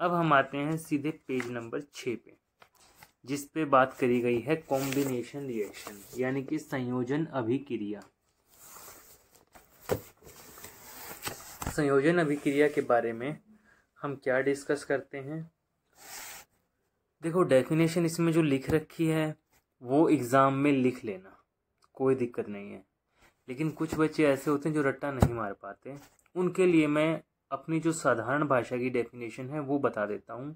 अब हम आते हैं सीधे पेज नंबर छः पे जिस पे बात करी गई है कॉम्बिनेशन रिएक्शन यानी कि संयोजन अभिक्रिया संयोजन अभिक्रिया के बारे में हम क्या डिस्कस करते हैं देखो डेफिनेशन इसमें जो लिख रखी है वो एग्ज़ाम में लिख लेना कोई दिक्कत नहीं है लेकिन कुछ बच्चे ऐसे होते हैं जो रट्टा नहीं मार पाते उनके लिए मैं अपनी जो साधारण भाषा की डेफिनेशन है वो बता देता हूँ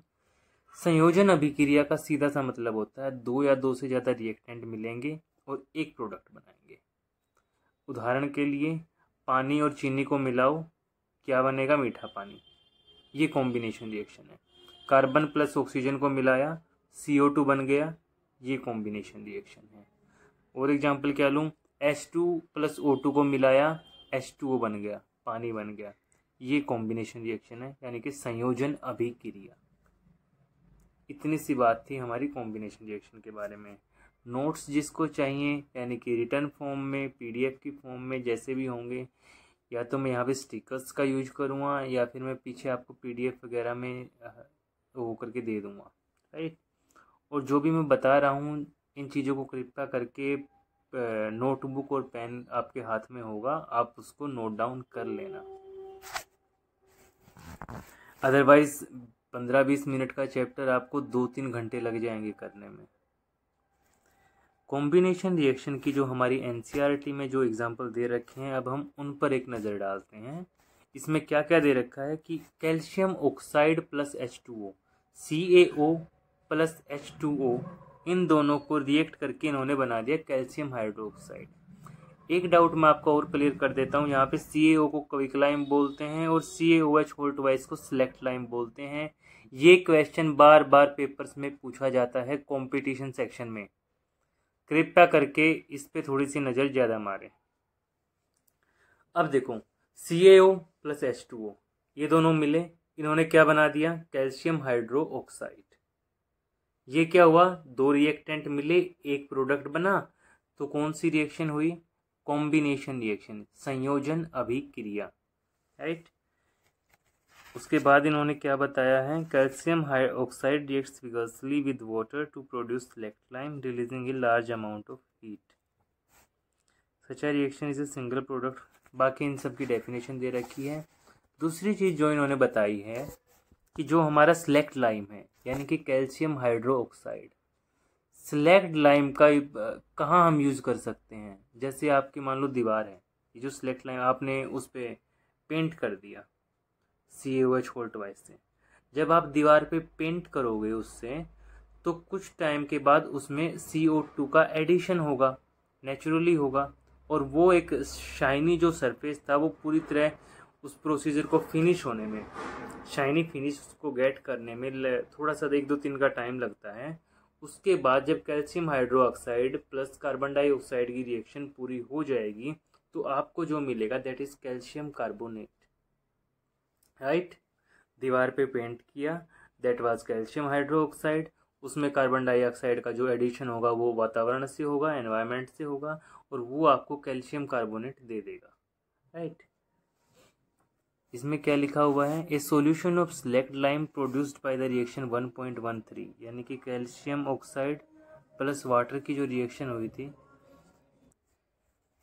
संयोजन अभिक्रिया का सीधा सा मतलब होता है दो या दो से ज़्यादा रिएक्टेंट मिलेंगे और एक प्रोडक्ट बनाएंगे उदाहरण के लिए पानी और चीनी को मिलाओ क्या बनेगा मीठा पानी ये कॉम्बिनेशन रिएक्शन है कार्बन प्लस ऑक्सीजन को मिलाया सी ओ टू बन गया ये कॉम्बिनेशन रिएक्शन है और एग्जाम्पल क्या लूँ S two plus O two को मिलाया एस टू ओ बन गया पानी बन गया ये कॉम्बिनेशन रिएक्शन है यानी कि संयोजन अभिक्रिया इतनी सी बात थी हमारी कॉम्बिनेशन रिएक्शन के बारे में नोट्स जिसको चाहिए यानी कि रिटर्न फॉर्म में पीडीएफ की फॉर्म में जैसे भी होंगे या तो मैं यहाँ पे स्टिकर्स का यूज करूँगा या फिर मैं पीछे आपको पीडीएफ वगैरह में वो करके दे दूँगा राइट और जो भी मैं बता रहा हूँ इन चीज़ों को कृपया करके नोटबुक और पेन आपके हाथ में होगा आप उसको नोट डाउन कर लेना अदरवाइज पंद्रह बीस मिनट का चैप्टर आपको दो तीन घंटे लग जाएंगे करने में कॉम्बिनेशन रिएक्शन की जो हमारी एन e में जो एग्जाम्पल दे रखे हैं अब हम उन पर एक नज़र डालते हैं इसमें क्या क्या दे रखा है कि calcium oxide plus H two O C A O plus H two O इन दोनों को रिएक्ट करके इन्होंने बना दिया कैल्शियम हाइड्रोक्साइड एक डाउट मैं आपको और क्लियर कर देता हूँ यहाँ पे सी को क्विक लाइम बोलते हैं और C A O H whole twice को सिलेक्ट लाइम बोलते हैं ये क्वेश्चन बार बार पेपर्स में पूछा जाता है कंपटीशन सेक्शन में कृपया करके इस पर थोड़ी सी नज़र ज़्यादा मारें अब देखो C A O plus H two O ये दोनों मिले इन्होंने क्या बना दिया कैल्शियम हाइड्रो ऑक्साइड ये क्या हुआ दो रिएक्टेंट मिले एक प्रोडक्ट बना तो कौन सी रिएक्शन हुई कॉम्बिनेशन रिएक्शन संयोजन अभिक्रिया राइट उसके बाद इन्होंने क्या बताया है calcium hydroxide reacts vigorously with water to produce slaked lime releasing a large amount of heat such reaction is a single product बाकी इन सब की डेफिनेशन दे रखी है दूसरी चीज़ जो इन्होंने बताई है कि जो हमारा सिलेक्ट लाइम है यानी कि calcium hydroxide slaked lime का कहाँ हम यूज़ कर सकते हैं जैसे आपकी मान लो दीवार है ये जो सिलेक्ट लाइम आपने उस पर पेंट कर दिया C A H whole twice से जब आप दीवार पे पेंट करोगे उससे तो कुछ टाइम के बाद उसमें सी ओ टू का एडिशन होगा नेचुरली होगा और वो एक शाइनी जो सरफेस था वो पूरी तरह उस प्रोसीजर को फिनिश होने में शाइनी फिनिश उसको गेट करने में थोड़ा सा एक दो तीन का टाइम लगता है उसके बाद जब calcium hydroxide plus carbon dioxide की रिएक्शन पूरी हो जाएगी तो आपको जो मिलेगा that is calcium carbonate right दीवार पे पेंट किया दैट वाज कैल्शियम हाइड्रोक्साइड उसमें कार्बन डाइऑक्साइड का जो एडिशन होगा वो वातावरण से होगा एनवायरमेंट से होगा और वो आपको कैल्शियम कार्बोनेट दे देगा राइट इसमें क्या लिखा हुआ है a solution of slaked lime produced by the reaction 1.13 यानी कि कैल्शियम ऑक्साइड प्लस वाटर की जो रिएक्शन हुई थी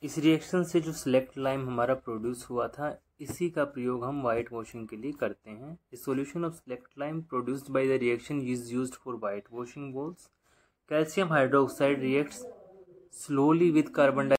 इस रिएक्शन से जो सिलेक्ट लाइम हमारा प्रोड्यूस हुआ था इसी का प्रयोग हम वाइट वॉशिंग के लिए करते हैं a solution of slaked lime produced by the reaction is use for white washing walls calcium hydroxide reacts slowly with carbon